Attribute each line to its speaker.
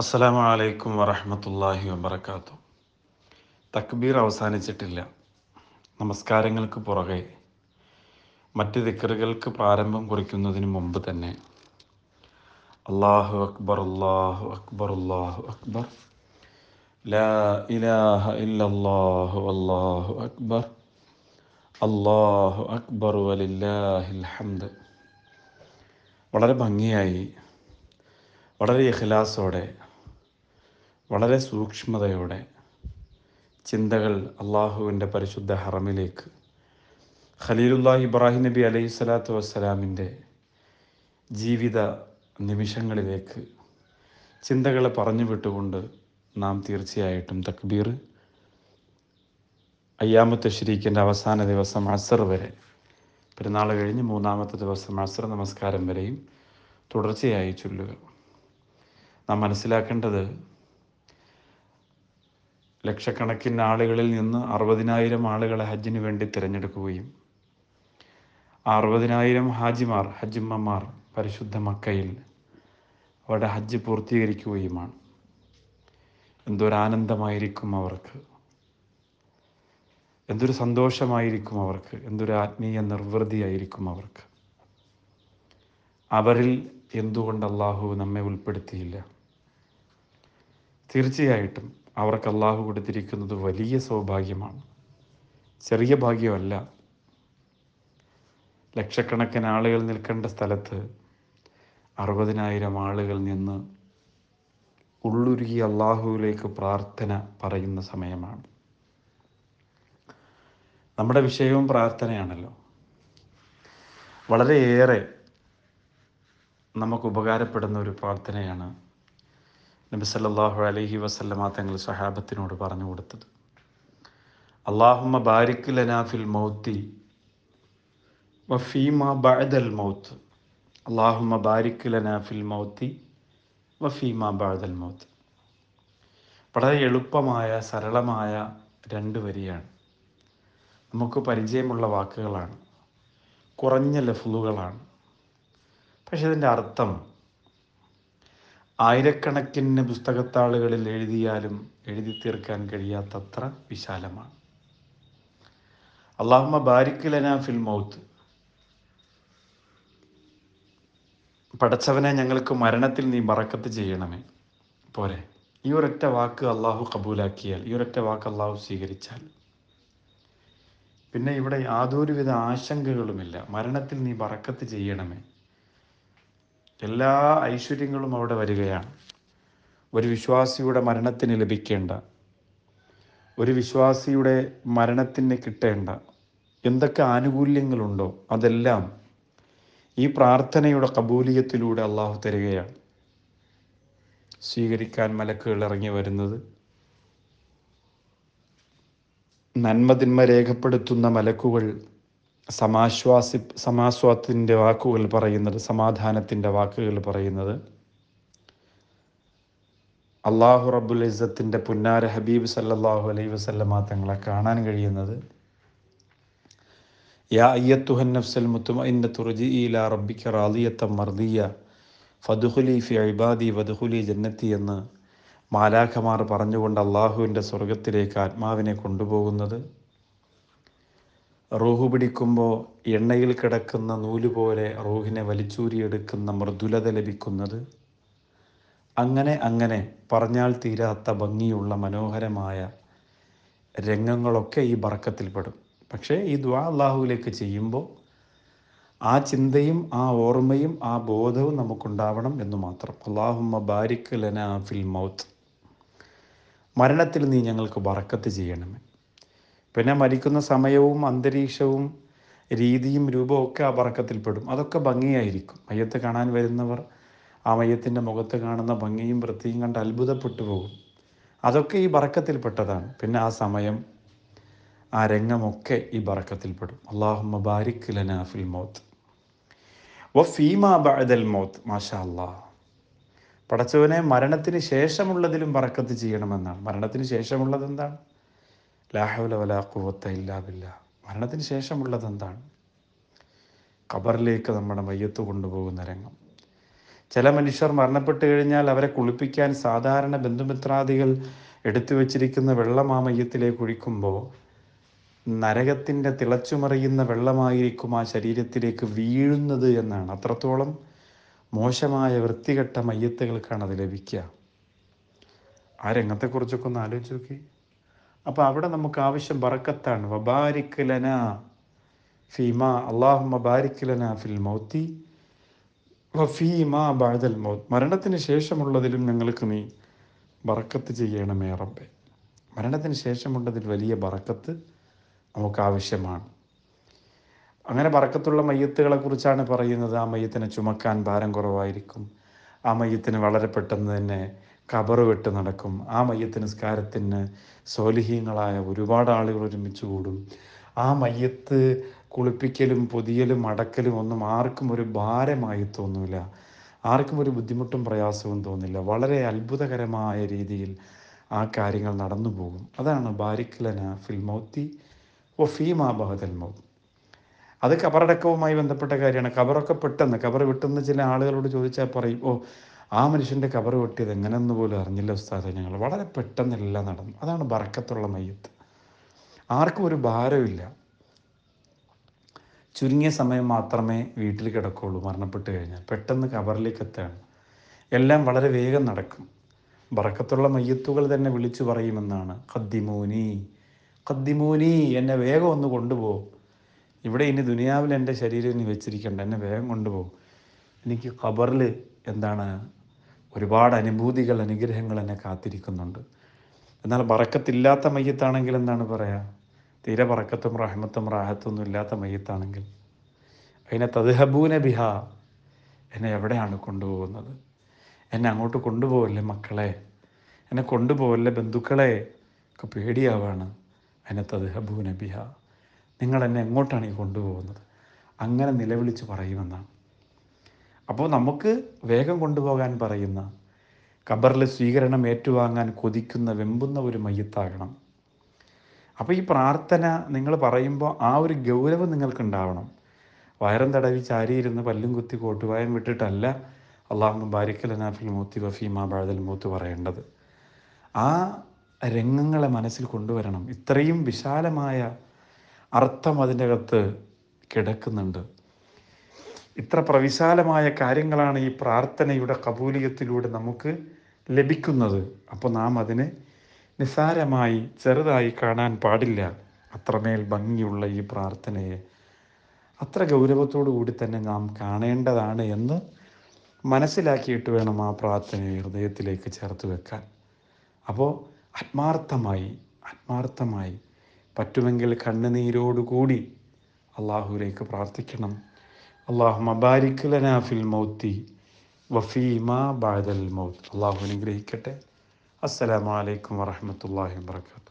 Speaker 1: അസ്സലാമു അലൈക്കും വറഹമത്തല്ലാഹി വബർക്കാത്തു തക്ബീർ അവസാനിച്ചിട്ടില്ല നമസ്കാരങ്ങൾക്ക് പുറകെ മറ്റ് ദിക്കറുകൾക്ക് പ്രാരംഭം കുറിക്കുന്നതിന് മുമ്പ് തന്നെ അള്ളാഹു അക്ബർ അള്ളാഹു അക്ബർ അള്ളാഹു അക്ബർ ലാ ഇലാഹ ഇല്ലല്ലാഹു അല്ലാഹു അക്ബർ അള്ളാഹു അക്ബർ വലില്ലാഹിൽ ഹംദ് വളരെ ഭംഗിയായി വളരെ ഇഖ്ലാസോടെ വളരെ സൂക്ഷ്മതയോടെ ചിന്തകൾ അള്ളാഹുവിൻ്റെ പരിശുദ്ധ ഹറമിലേക്ക് ഖലീലുല്ലാഹി ഇബ്രാഹിം നബി അലൈഹി സ്വലാത്തു വസ്സലാമിൻ്റെ ജീവിത നിമിഷങ്ങളിലേക്ക് ചിന്തകളെ പറഞ്ഞു വിട്ടുകൊണ്ട് നാം തീർച്ചയായിട്ടും തക്ബീർ അയ്യാമത്തെ ശരീക്കിൻ്റെ അവസാന ദിവസം അസർ വരെ പെരുന്നാൾ കഴിഞ്ഞ് മൂന്നാമത്തെ ദിവസം അസർ നമസ്കാരം വരെയും തുടർച്ചയായി ചൊല്ലുക നാം മനസ്സിലാക്കേണ്ടത് ലക്ഷക്കണക്കിന് ആളുകളിൽ നിന്ന് അറുപതിനായിരം ആളുകളെ ഹജ്ജിന് വേണ്ടി തിരഞ്ഞെടുക്കുകയും അറുപതിനായിരം ഹാജിമാർ ഹജ്ജിമ്മമാർ പരിശുദ്ധ മക്കയിൽ അവിടെ ഹജ്ജ് പൂർത്തീകരിക്കുകയുമാണ് എന്തൊരാനന്ദമായിരിക്കും അവർക്ക് എന്തൊരു സന്തോഷമായിരിക്കും അവർക്ക് എന്തൊരു ആത്മീയ നിർവൃതിയായിരിക്കും അവർക്ക് അവരിൽ എന്തുകൊണ്ട് അള്ളാഹു നമ്മെ ഉൾപ്പെടുത്തിയില്ല തീർച്ചയായിട്ടും അവർക്ക് അള്ളാഹു കൊടുത്തിരിക്കുന്നത് വലിയ സൗഭാഗ്യമാണ് ചെറിയ ഭാഗ്യമല്ല ലക്ഷക്കണക്കിന് ആളുകൾ നിൽക്കേണ്ട സ്ഥലത്ത് അറുപതിനായിരം ആളുകൾ നിന്ന് ഉള്ളുരുകി അള്ളാഹുവിലേക്ക് പ്രാർത്ഥന പറയുന്ന സമയമാണ് നമ്മുടെ വിഷയവും പ്രാർത്ഥനയാണല്ലോ വളരെയേറെ നമുക്ക് ഉപകാരപ്പെടുന്ന ഒരു പ്രാർത്ഥനയാണ് നബി സല്ലാഹു അലഹി വസ്ലമ തങ്ങൾ സഹാബത്തിനോട് പറഞ്ഞു കൊടുത്തത് അള്ളാഹുമ ബാരിക് ലനാഫിൽ മൗത്തി വഫീമ ബഅദൽ മൗത്ത് അള്ളാഹുമ ബാരിക് ലനാഫിൽ മൗത്തി വഫീമ ബഅദൽ മൗത്ത് വളരെ എളുപ്പമായ സരളമായ രണ്ട് വരിയാണ് നമുക്ക് പരിചയമുള്ള വാക്കുകളാണ് കുറഞ്ഞ ലഫുലുകളാണ് പക്ഷെ ഇതിൻ്റെ അർത്ഥം ആയിരക്കണക്കിന് പുസ്തകത്താളുകളിൽ എഴുതിയാലും എഴുതി തീർക്കാൻ കഴിയാത്തത്ര വിശാലമാണ് അള്ളാഹുമ ബാരിക്കലന ഫിൽ മൗത്ത് പടച്ചവനെ ഞങ്ങൾക്ക് മരണത്തിൽ നീ മറക്കത്ത് ചെയ്യണമേ പോരെ ഈ ഒരൊറ്റ വാക്ക് അള്ളാഹു കബൂലാക്കിയാൽ ഈ ഒരൊറ്റ വാക്ക് അള്ളാഹു സ്വീകരിച്ചാൽ പിന്നെ ഇവിടെ യാതൊരുവിധ ആശങ്കകളുമില്ല മരണത്തിൽ നീ ബറക്കത്ത് ചെയ്യണമേ എല്ലാ ഐശ്വര്യങ്ങളും അവിടെ വരികയാണ് ഒരു വിശ്വാസിയുടെ മരണത്തിന് ലഭിക്കേണ്ട ഒരു വിശ്വാസിയുടെ മരണത്തിന് കിട്ടേണ്ട എന്തൊക്കെ ആനുകൂല്യങ്ങളുണ്ടോ അതെല്ലാം ഈ പ്രാർത്ഥനയുടെ കബൂലിയത്തിലൂടെ അള്ളാഹു തരികയാണ് സ്വീകരിക്കാൻ മലക്കുകൾ ഇറങ്ങി വരുന്നത് നന്മതിന്മ രേഖപ്പെടുത്തുന്ന മലക്കുകൾ സമാശ്വാസി സമാശ്വാസത്തിൻ്റെ വാക്കുകൾ പറയുന്നത് സമാധാനത്തിൻ്റെ വാക്കുകൾ പറയുന്നത് അള്ളാഹു റബുൽ ഇസത്തിൻ്റെ പുന്നാര ഹബീബ് സല്ലാഹു അലൈ വസല്ലമ തങ്ങളെ കാണാൻ കഴിയുന്നത് യാ അയ്യത്തുഹൻ നഫ്സൽ മുത്തുമ തുറജി ഇലാ റബ്ബിക്ക റാദിയത്ത മർദിയ ഫതുഹുലി ഫി ഇബാദി വദുഹുലി ജന്നത്തി എന്ന് മാലാഖമാർ പറഞ്ഞുകൊണ്ട് അള്ളാഹുവിൻ്റെ സ്വർഗത്തിലേക്ക് ആത്മാവിനെ കൊണ്ടുപോകുന്നത് റോഹു പിടിക്കുമ്പോൾ എണ്ണയിൽ കിടക്കുന്ന നൂല് പോലെ റോഹിനെ വലിച്ചൂരിയെടുക്കുന്ന മൃദുലത ലഭിക്കുന്നത് അങ്ങനെ അങ്ങനെ പറഞ്ഞാൽ തീരാത്ത ഭംഗിയുള്ള മനോഹരമായ രംഗങ്ങളൊക്കെ ഈ ബറക്കത്തിൽപ്പെടും പക്ഷേ ഈ ദ്വാ അള്ളാഹുവിലേക്ക് ചെയ്യുമ്പോൾ ആ ചിന്തയും ആ ഓർമ്മയും ആ ബോധവും നമുക്കുണ്ടാവണം എന്ന് മാത്രം അള്ളാഹുമ്മ ബാരിക് ലന ഫിൽ മൗത്ത് മരണത്തിൽ നീ ഞങ്ങൾക്ക് ബറക്കത്ത് ചെയ്യണമേ പിന്നെ മരിക്കുന്ന സമയവും അന്തരീക്ഷവും രീതിയും രൂപവും ഒക്കെ ആ പറക്കത്തിൽപ്പെടും അതൊക്കെ ഭംഗിയായിരിക്കും മയ്യത്ത് കാണാൻ വരുന്നവർ ആ മയ്യത്തിൻ്റെ മുഖത്ത് കാണുന്ന ഭംഗിയും വൃത്തിയും കണ്ട് അത്ഭുതപ്പെട്ടു പോകും അതൊക്കെ ഈ ബറക്കത്തിൽപ്പെട്ടതാണ് പിന്നെ ആ സമയം ആ രംഗമൊക്കെ ഈ ബറക്കത്തിൽപ്പെടും അള്ളാഹു മുബാരിക് ലനാഫിൽ മൗത്ത് വ ഫീമാ ബഅദൽ മൗത്ത് മാഷാ അല്ലാ പടച്ചവനെ മരണത്തിന് ശേഷമുള്ളതിലും ബറക്കത്ത് ചെയ്യണമെന്നാണ് മരണത്തിന് ശേഷമുള്ളത് എന്താണ് ലാഹുല വല കുവത്ത ഇല്ലാബില്ല മരണത്തിന് ശേഷമുള്ളത് എന്താണ് ഖബറിലേക്ക് നമ്മുടെ മയ്യത്ത് കൊണ്ടുപോകുന്ന രംഗം ചില മനുഷ്യർ മരണപ്പെട്ടു കഴിഞ്ഞാൽ അവരെ കുളിപ്പിക്കാൻ സാധാരണ ബന്ധുമിത്രാദികൾ എടുത്തു വച്ചിരിക്കുന്ന വെള്ളം ആ മയ്യത്തിലേക്ക് ഒഴിക്കുമ്പോൾ നരകത്തിൻ്റെ തിളച്ചുമറിയുന്ന വെള്ളമായിരിക്കും ആ ശരീരത്തിലേക്ക് വീഴുന്നത് എന്നാണ് അത്രത്തോളം മോശമായ വൃത്തികെട്ട മയ്യത്തുകൾക്കാണ് അത് ലഭിക്കുക ആ രംഗത്തെക്കുറിച്ചൊക്കെ ഒന്ന് ആലോചിച്ച് നോക്കി അപ്പോൾ അവിടെ നമുക്ക് ആവശ്യം ബറക്കത്താണ് വബാരിക്കലന ഫീമ അള്ളാഹുമ ബാരിക്കലന ഫിൽ മൗത്തി വഫീമാ ബാദൽ മൗത്ത് മരണത്തിന് ശേഷമുള്ളതിലും ഞങ്ങൾക്ക് നീ ബറക്കത്ത് ചെയ്യണമേ റബ്ബെ മരണത്തിന് ശേഷമുള്ളതിൽ വലിയ ബറക്കത്ത് നമുക്ക് ആവശ്യമാണ് അങ്ങനെ ബറക്കത്തുള്ള മയ്യത്തുകളെ കുറിച്ചാണ് പറയുന്നത് ആ മയ്യത്തിനെ ചുമക്കാൻ ഭാരം കുറവായിരിക്കും ആ മയ്യത്തിന് വളരെ പെട്ടെന്ന് തന്നെ കബറ് വിട്ട് നടക്കും ആ മയ്യത്ത് നിസ്കാരത്തിന് സോലിഹീങ്ങളായ ഒരുപാട് ആളുകൾ ഒരുമിച്ച് കൂടും ആ മയ്യത്ത് കുളിപ്പിക്കലും പൊതിയലും അടക്കലും ഒന്നും ആർക്കും ഒരു ഭാരമായി തോന്നില്ല ആർക്കും ഒരു ബുദ്ധിമുട്ടും പ്രയാസവും തോന്നില്ല വളരെ അത്ഭുതകരമായ രീതിയിൽ ആ കാര്യങ്ങൾ നടന്നു പോകും അതാണ് ബാരിക്കലന ഫിൽമൗത്തി ഓ ഫീമാ ബഹദൽ മൗത്ത് അത് കബറടക്കവുമായി ബന്ധപ്പെട്ട കാര്യമാണ് കബറൊക്കെ പെട്ടെന്ന് കബർ വിട്ടെന്ന് ചില ആളുകളോട് ചോദിച്ചാൽ പറയും ഓ ആ മനുഷ്യൻ്റെ കബർ വെട്ടിയത് എങ്ങനെയെന്ന് പോലും അറിഞ്ഞില്ല ഉസ്താദെ ഞങ്ങൾ വളരെ പെട്ടെന്നെല്ലാം നടന്നു അതാണ് ബറക്കത്തുള്ള മയ്യത്ത് ആർക്കും ഒരു ഭാരമില്ല ചുരുങ്ങിയ സമയം മാത്രമേ വീട്ടിൽ കിടക്കുകയുള്ളൂ മരണപ്പെട്ട് കഴിഞ്ഞാൽ പെട്ടെന്ന് കബറിലേക്ക് എത്തുകയാണ് എല്ലാം വളരെ വേഗം നടക്കും ബറക്കത്തുള്ള മയ്യത്തുകൾ തന്നെ വിളിച്ചു പറയുമെന്നാണ് കദ്ദിമോനി കദ്ദിമോനി എന്നെ വേഗം ഒന്ന് കൊണ്ടുപോകും ഇവിടെ ഇനി ദുനിയാവിൽ എൻ്റെ ശരീരം ഇനി വെച്ചിരിക്കണ്ട എന്നെ വേഗം കൊണ്ടുപോകും എനിക്ക് ഖബറിൽ എന്താണ് ഒരുപാട് അനുഭൂതികൾ അനുഗ്രഹങ്ങൾ എന്നെ കാത്തിരിക്കുന്നുണ്ട് എന്നാൽ വറക്കത്തില്ലാത്ത മയ്യത്താണെങ്കിൽ എന്താണ് പറയുക തീരെ വറക്കത്തും റഹ്മത്തും റാഹത്തൊന്നും ഇല്ലാത്ത മയ്യത്താണെങ്കിൽ അതിനെ തദ്ഹബൂന ബിഹ എന്നെ എവിടെയാണ് കൊണ്ടുപോകുന്നത് എന്നെ അങ്ങോട്ട് കൊണ്ടുപോകല്ലേ മക്കളെ എന്നെ കൊണ്ടുപോകല്ലേ ബന്ധുക്കളെ ഒക്കെ പേടിയാവാണ് അതിനെ തദ്ഹബൂന ബിഹ നിങ്ങൾ എന്നെ എങ്ങോട്ടാണ് ഈ കൊണ്ടുപോകുന്നത് അങ്ങനെ നിലവിളിച്ച് പറയുമെന്നാണ് അപ്പോൾ നമുക്ക് വേഗം കൊണ്ടുപോകാൻ പറയുന്ന ഖബറിൽ സ്വീകരണം ഏറ്റുവാങ്ങാൻ കൊതിക്കുന്ന വെമ്പുന്ന ഒരു മയ്യത്താകണം അപ്പോൾ ഈ പ്രാർത്ഥന നിങ്ങൾ പറയുമ്പോൾ ആ ഒരു ഗൗരവം നിങ്ങൾക്കുണ്ടാവണം വയറും തടവി ചാരിയിരുന്ന് പല്ലും കുത്തി കോട്ടുവായം വിട്ടിട്ടല്ല അള്ളാഹു മുബാരിക്കലനാഫിൽ മൂത്തി വഫീമ ബാഴതൽ മൂത്ത് പറയേണ്ടത് ആ രംഗങ്ങളെ മനസ്സിൽ കൊണ്ടുവരണം ഇത്രയും വിശാലമായ അർത്ഥം അതിൻ്റെ അകത്ത് കിടക്കുന്നുണ്ട് ഇത്ര പ്രവിശാലമായ കാര്യങ്ങളാണ് ഈ പ്രാർത്ഥനയുടെ കബൂലിയത്തിലൂടെ നമുക്ക് ലഭിക്കുന്നത് അപ്പോൾ നാം അതിനെ നിസാരമായി ചെറുതായി കാണാൻ പാടില്ല അത്രമേൽ ഭംഗിയുള്ള ഈ പ്രാർത്ഥനയെ അത്ര ഗൗരവത്തോടു കൂടി തന്നെ നാം കാണേണ്ടതാണ് എന്ന് മനസ്സിലാക്കിയിട്ട് വേണം ആ പ്രാർത്ഥനയെ ഹൃദയത്തിലേക്ക് ചേർത്ത് വെക്കാൻ അപ്പോൾ ആത്മാർത്ഥമായി ആത്മാർത്ഥമായി പറ്റുമെങ്കിൽ കണ്ണുനീരോടുകൂടി അള്ളാഹുവിലേക്ക് പ്രാർത്ഥിക്കണം അള്ളാഹുമ ബാരിക് ലനാ ഫിൽ മൗത്തി വഫീമ ബാദൽ മൗത്ത് അള്ളാഹു അനുഗ്രഹിക്കട്ടെ അസ്സലാമലൈക്കും വറഹമത്തല്ലാഹി വാബർക്കാത്തു